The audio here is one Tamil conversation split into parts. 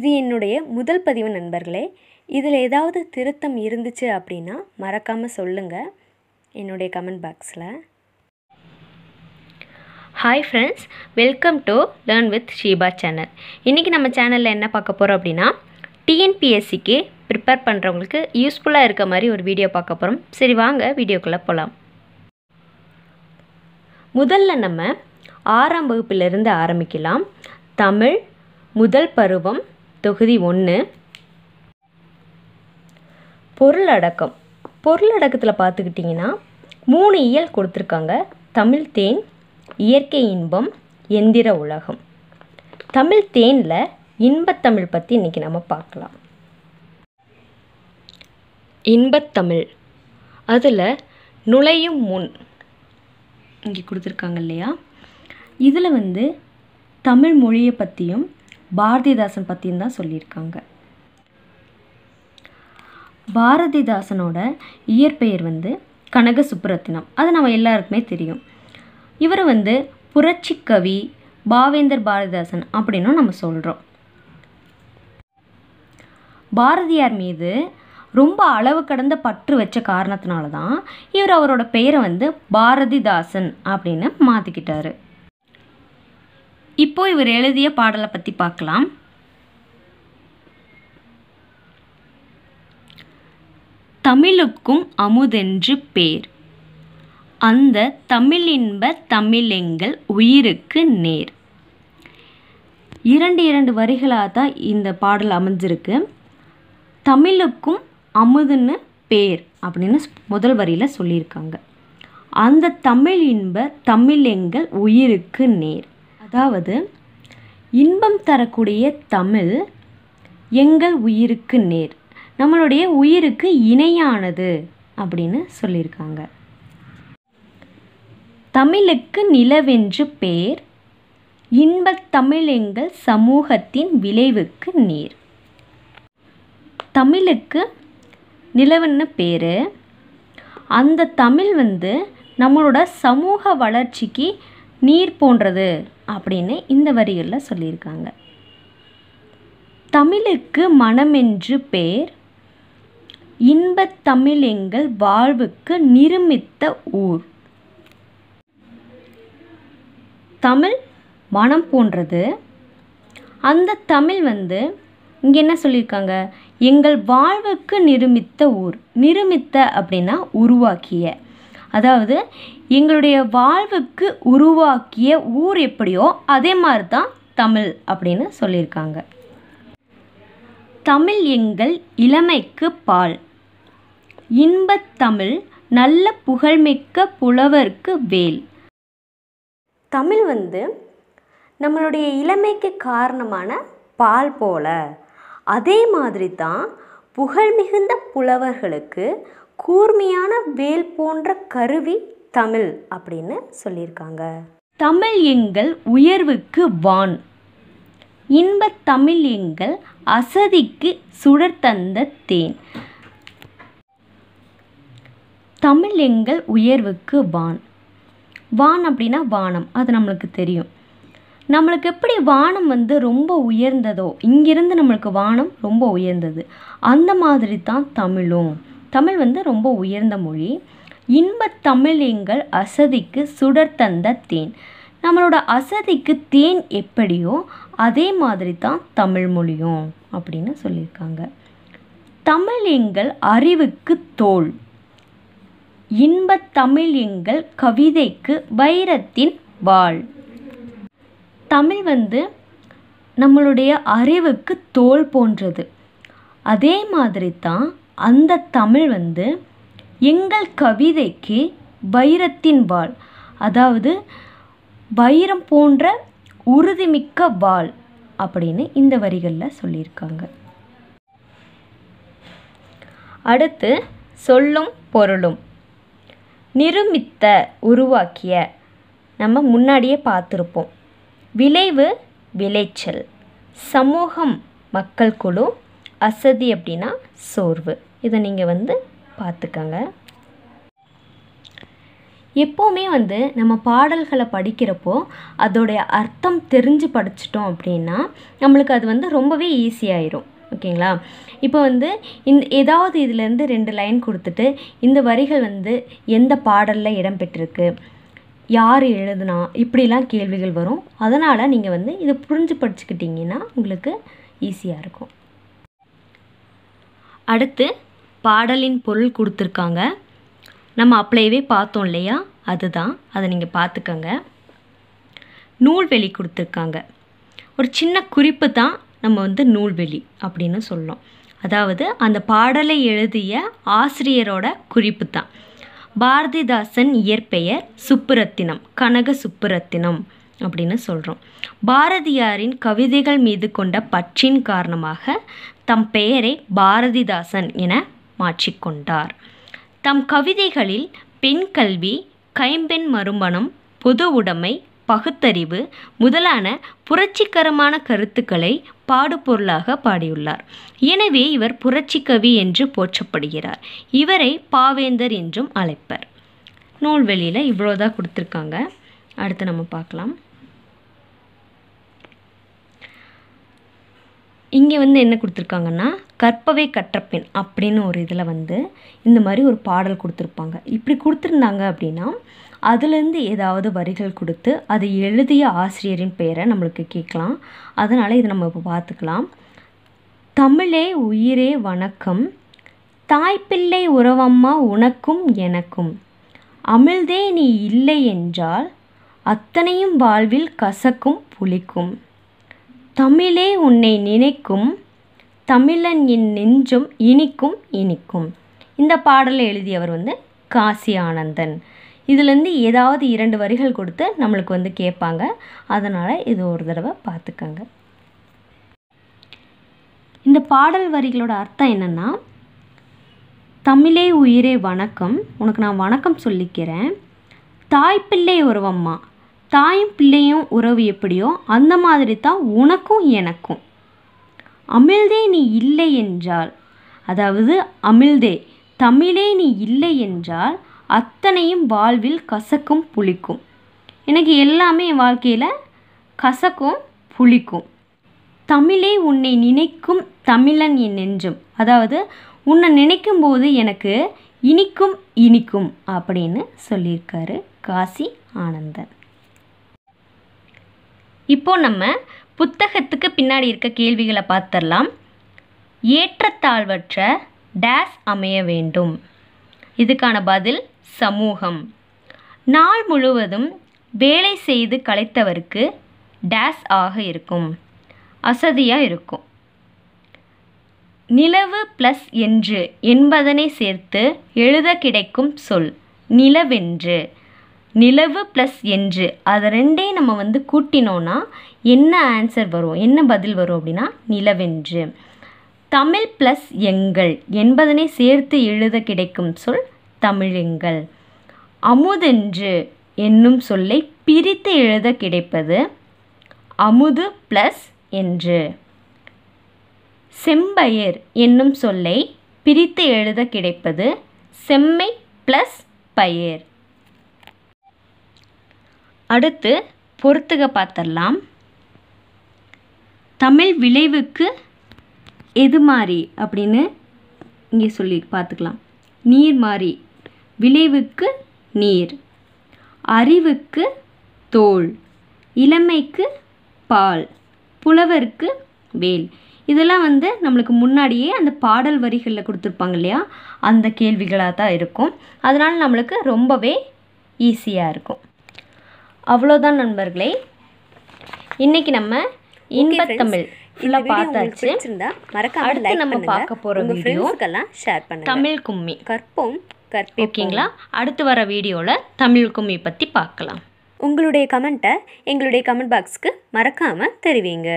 இது என்னுடைய முதல் பதிவு நண்பர்களே இதில் ஏதாவது திருத்தம் இருந்துச்சு அப்படின்னா மறக்காமல் சொல்லுங்கள் என்னுடைய கமெண்ட் பாக்ஸில் hi friends welcome to learn with Sheeba channel இன்றைக்கி நம்ம சேனலில் என்ன பார்க்க போகிறோம் அப்படின்னா டிஎன்பிஎஸ்சிக்கு ப்ரிப்பேர் பண்ணுறவங்களுக்கு யூஸ்ஃபுல்லாக இருக்க மாதிரி ஒரு வீடியோ பார்க்க போகிறோம் சரி வாங்க வீடியோக்குள்ளே போகலாம் முதல்ல நம்ம ஆறாம் வகுப்பிலிருந்து ஆரம்பிக்கலாம் தமிழ் முதல் பருவம் தொகுதி ஒன்று பொருளடக்கம் பொருளடக்கத்தில் பார்த்துக்கிட்டிங்கன்னா மூணு இயல் கொடுத்துருக்காங்க தமிழ் தேன் இயற்கை இன்பம் எந்திர உலகம் தமிழ் தேனில் இன்பத்தமிழ் பற்றி இன்றைக்கி நம்ம பார்க்கலாம் இன்பத்தமிழ் அதில் நுழையும் முன் இங்கே கொடுத்துருக்காங்க இல்லையா இதில் வந்து தமிழ் மொழியை பற்றியும் பாரதிதாசன் பற்றியும் தான் சொல்லியிருக்காங்க பாரதிதாசனோட இயற்பெயர் வந்து கனக சுப்ரத்தினம் அது நம்ம எல்லாருக்குமே தெரியும் இவர் வந்து புரட்சி கவி பாவேந்தர் பாரதிதாசன் அப்படின்னும் நம்ம சொல்கிறோம் பாரதியார் மீது ரொம்ப அளவு கடந்த பற்று வச்ச காரணத்தினால தான் இவர் அவரோட பெயரை வந்து பாரதிதாசன் அப்படின்னு மாற்றிக்கிட்டாரு இப்போ இவர் எழுதிய பாடலை பற்றி பார்க்கலாம் தமிழுக்கும் அமுதென்று பேர் அந்த தமிழின்ப தமிழெங்கள் உயிருக்கு நேர் இரண்டு இரண்டு வரிகளாக தான் இந்த பாடல் அமைஞ்சிருக்கு தமிழுக்கும் அமுதுன்னு பேர் அப்படின்னு முதல் வரியில் சொல்லியிருக்காங்க அந்த தமிழ் இன்ப தமிழ் எங்கள் உயிருக்கு நேர் அதாவது இன்பம் தரக்கூடிய தமிழ் எங்கள் உயிருக்கு நேர் நம்மளுடைய உயிருக்கு இணையானது அப்படின்னு சொல்லியிருக்காங்க தமிழுக்கு நிலவென்று பேர் தமிழ் எங்கள் சமூகத்தின் விளைவுக்கு நீர் தமிழுக்கு நிலவுன்னு பேர் அந்த தமிழ் வந்து நம்மளோட சமூக வளர்ச்சிக்கு நீர் போன்றது அப்படின்னு இந்த வரிகளில் சொல்லியிருக்காங்க தமிழுக்கு மனமென்று பேர் இன்பத் தமிழ் எங்கள் வாழ்வுக்கு நிருமித்த ஊர் தமிழ் மனம் போன்றது அந்த தமிழ் வந்து இங்கே என்ன சொல்லியிருக்காங்க எங்கள் வாழ்வுக்கு நிருமித்த ஊர் நிருமித்த அப்படின்னா உருவாக்கிய அதாவது எங்களுடைய வாழ்வுக்கு உருவாக்கிய ஊர் எப்படியோ அதே மாதிரி தான் தமிழ் அப்படின்னு சொல்லியிருக்காங்க தமிழ் எங்கள் இளமைக்கு பால் இன்பத்தமிழ் நல்ல புகழ்மிக்க புலவர்க்கு வேல் தமிழ் வந்து நம்மளுடைய இளமைக்கு காரணமான பால் போல அதே மாதிரி தான் புகழ்மிகுந்த புலவர்களுக்கு கூர்மையான வேல் போன்ற கருவி தமிழ் அப்படின்னு சொல்லியிருக்காங்க தமிழ் எங்கள் உயர்வுக்கு வான் இன்பத் தமிழ் எங்கள் அசதிக்கு சுடர் தந்த தேன் தமிழ் எங்கள் உயர்வுக்கு வான் வான் அப்படின்னா வானம் அது நம்மளுக்கு தெரியும் நம்மளுக்கு எப்படி வானம் வந்து ரொம்ப உயர்ந்ததோ இங்கிருந்து நம்மளுக்கு வானம் ரொம்ப உயர்ந்தது அந்த மாதிரி தான் தமிழும் தமிழ் வந்து ரொம்ப உயர்ந்த மொழி இன்பத் தமிழ் எங்கள் அசதிக்கு சுடர் தந்த தேன் நம்மளோட அசதிக்கு தேன் எப்படியோ அதே மாதிரி தான் தமிழ் மொழியும் அப்படின்னு சொல்லியிருக்காங்க தமிழ் எங்கள் அறிவுக்கு தோல் இன்பத் தமிழ் எங்கள் கவிதைக்கு வைரத்தின் வாழ் தமிழ் வந்து நம்மளுடைய அறிவுக்கு தோல் போன்றது அதே மாதிரி தான் அந்த தமிழ் வந்து எங்கள் கவிதைக்கு வைரத்தின் வாள் அதாவது வைரம் போன்ற உறுதிமிக்க வாள் அப்படின்னு இந்த வரிகளில் சொல்லியிருக்காங்க அடுத்து சொல்லும் பொருளும் நிருமித்த உருவாக்கிய நம்ம முன்னாடியே பார்த்துருப்போம் விளைவு விளைச்சல் சமூகம் மக்கள் குழு அசதி அப்படின்னா சோர்வு இதை நீங்கள் வந்து பார்த்துக்கங்க எப்போவுமே வந்து நம்ம பாடல்களை படிக்கிறப்போ அதோடைய அர்த்தம் தெரிஞ்சு படிச்சிட்டோம் அப்படின்னா நம்மளுக்கு அது வந்து ரொம்பவே ஈஸியாயிரும் ஓகேங்களா இப்போ வந்து இந்த ஏதாவது இதுலேருந்து ரெண்டு லைன் கொடுத்துட்டு இந்த வரிகள் வந்து எந்த பாடலில் இடம்பெற்றிருக்கு யார் எழுதுனா இப்படிலாம் கேள்விகள் வரும் அதனால் நீங்கள் வந்து இதை புரிஞ்சு படிச்சுக்கிட்டிங்கன்னா உங்களுக்கு ஈஸியாக இருக்கும் அடுத்து பாடலின் பொருள் கொடுத்துருக்காங்க நம்ம அப்ளைவே பார்த்தோம் இல்லையா அதுதான் அதை நீங்கள் பார்த்துக்கோங்க நூல்வெளி கொடுத்துருக்காங்க ஒரு சின்ன குறிப்பு தான் நம்ம வந்து நூல்வெளி அப்படின்னு சொல்லலாம் அதாவது அந்த பாடலை எழுதிய ஆசிரியரோட குறிப்பு தான் பாரதிதாசன் இயற்பெயர் சுப்புரத்தினம் கனக சுப்புரத்தினம் அப்படின்னு சொல்கிறோம் பாரதியாரின் கவிதைகள் மீது கொண்ட பற்றின் காரணமாக தம் பெயரை பாரதிதாசன் என மாற்றிக்கொண்டார் தம் கவிதைகளில் பெண் கல்வி கைம்பெண் மறுமணம் பொது உடைமை பகுத்தறிவு முதலான புரட்சிகரமான கருத்துக்களை பாடுபொருளாக பாடியுள்ளார் எனவே இவர் புரட்சி கவி என்று போற்றப்படுகிறார் இவரை பாவேந்தர் என்றும் அழைப்பர் நூல்வெளியில் இவ்வளோதான் கொடுத்துருக்காங்க அடுத்து நம்ம பார்க்கலாம் இங்கே வந்து என்ன கொடுத்துருக்காங்கன்னா கற்பவை கற்றப்பெண் அப்படின்னு ஒரு இதில் வந்து இந்த மாதிரி ஒரு பாடல் கொடுத்துருப்பாங்க இப்படி கொடுத்துருந்தாங்க அப்படின்னா அதுலேருந்து ஏதாவது வரிகள் கொடுத்து அதை எழுதிய ஆசிரியரின் பெயரை நம்மளுக்கு கேட்கலாம் அதனால் இதை நம்ம இப்போ பார்த்துக்கலாம் தமிழே உயிரே வணக்கம் தாய்ப்பிள்ளை உறவம்மா உனக்கும் எனக்கும் அமிழ்தே நீ இல்லை என்றால் அத்தனையும் வாழ்வில் கசக்கும் புளிக்கும் தமிழே உன்னை நினைக்கும் தமிழன் என் நெஞ்சும் இனிக்கும் இனிக்கும் இந்த பாடலை எழுதியவர் வந்து காசி ஆனந்தன் இதுலேருந்து ஏதாவது இரண்டு வரிகள் கொடுத்து நம்மளுக்கு வந்து கேட்பாங்க அதனால் இது ஒரு தடவை பார்த்துக்கோங்க இந்த பாடல் வரிகளோட அர்த்தம் என்னென்னா தமிழே உயிரே வணக்கம் உனக்கு நான் வணக்கம் சொல்லிக்கிறேன் தாய் பிள்ளை உறவம்மா தாயும் பிள்ளையும் உறவு எப்படியோ அந்த மாதிரி தான் உனக்கும் எனக்கும் அமிழ்தே நீ இல்லை என்றால் அதாவது அமிழ்தே தமிழே நீ இல்லை என்றால் அத்தனையும் வாழ்வில் கசக்கும் புளிக்கும் எனக்கு எல்லாமே என் வாழ்க்கையில் கசக்கும் புளிக்கும் தமிழே உன்னை நினைக்கும் தமிழன் என் நெஞ்சும் அதாவது உன்னை நினைக்கும் போது எனக்கு இனிக்கும் இனிக்கும் அப்படின்னு சொல்லியிருக்காரு காசி ஆனந்தன் இப்போ நம்ம புத்தகத்துக்கு பின்னாடி இருக்க கேள்விகளை பார்த்துடலாம் ஏற்றத்தாழ்வற்ற டேஸ் அமைய வேண்டும் இதுக்கான பதில் சமூகம் நாள் முழுவதும் வேலை செய்து கலைத்தவருக்கு டேஸ் ஆக இருக்கும் அசதியாக இருக்கும் நிலவு ப்ளஸ் என்று என்பதனை சேர்த்து எழுத கிடைக்கும் சொல் நிலவென்று நிலவு ப்ளஸ் என்று அதை ரெண்டே நம்ம வந்து கூட்டினோன்னா என்ன ஆன்சர் வரும் என்ன பதில் வரும் அப்படின்னா நிலவென்று தமிழ் ப்ளஸ் எங்கள் என்பதனை சேர்த்து எழுத கிடைக்கும் சொல் எங்கள் அமுதென்று என்னும் சொல்லை பிரித்து எழுத கிடைப்பது அமுது ப்ளஸ் என்று செம்பயர் என்னும் சொல்லை பிரித்து எழுத கிடைப்பது செம்மை ப்ளஸ் பயிர் அடுத்து பொறுத்துக பார்த்துடலாம் தமிழ் விளைவுக்கு எது மாறி அப்படின்னு இங்கே சொல்லி பார்த்துக்கலாம் நீர் மாறி விளைவுக்கு நீர் அறிவுக்கு தோல் இளமைக்கு பால் புலவருக்கு வேல் இதெல்லாம் வந்து நம்மளுக்கு முன்னாடியே அந்த பாடல் வரிகளில் கொடுத்துருப்பாங்க இல்லையா அந்த கேள்விகளாக தான் இருக்கும் அதனால் நம்மளுக்கு ரொம்பவே ஈஸியாக இருக்கும் அவ்வளோதான் நண்பர்களே இன்னைக்கு நம்ம தமிழ் ஃபுல்லாக பார்த்தாச்சு அடுத்து நம்ம பார்க்க போகிற வீடியோ ஷேர் பண்ணுங்க தமிழ் கும்மி கற்போம் கற்பி ஓகேங்களா அடுத்து வர வீடியோவில் தமிழ் கும்மி பற்றி பார்க்கலாம் உங்களுடைய கமெண்ட்டை எங்களுடைய கமெண்ட் பாக்ஸ்க்கு மறக்காமல் தெரிவிங்க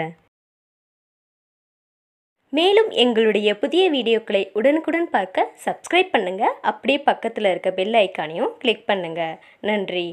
மேலும் எங்களுடைய புதிய வீடியோக்களை உடனுக்குடன் பார்க்க சப்ஸ்கிரைப் பண்ணுங்கள் அப்படியே பக்கத்தில் இருக்க பெல் ஐக்கானையும் கிளிக் பண்ணுங்கள் நன்றி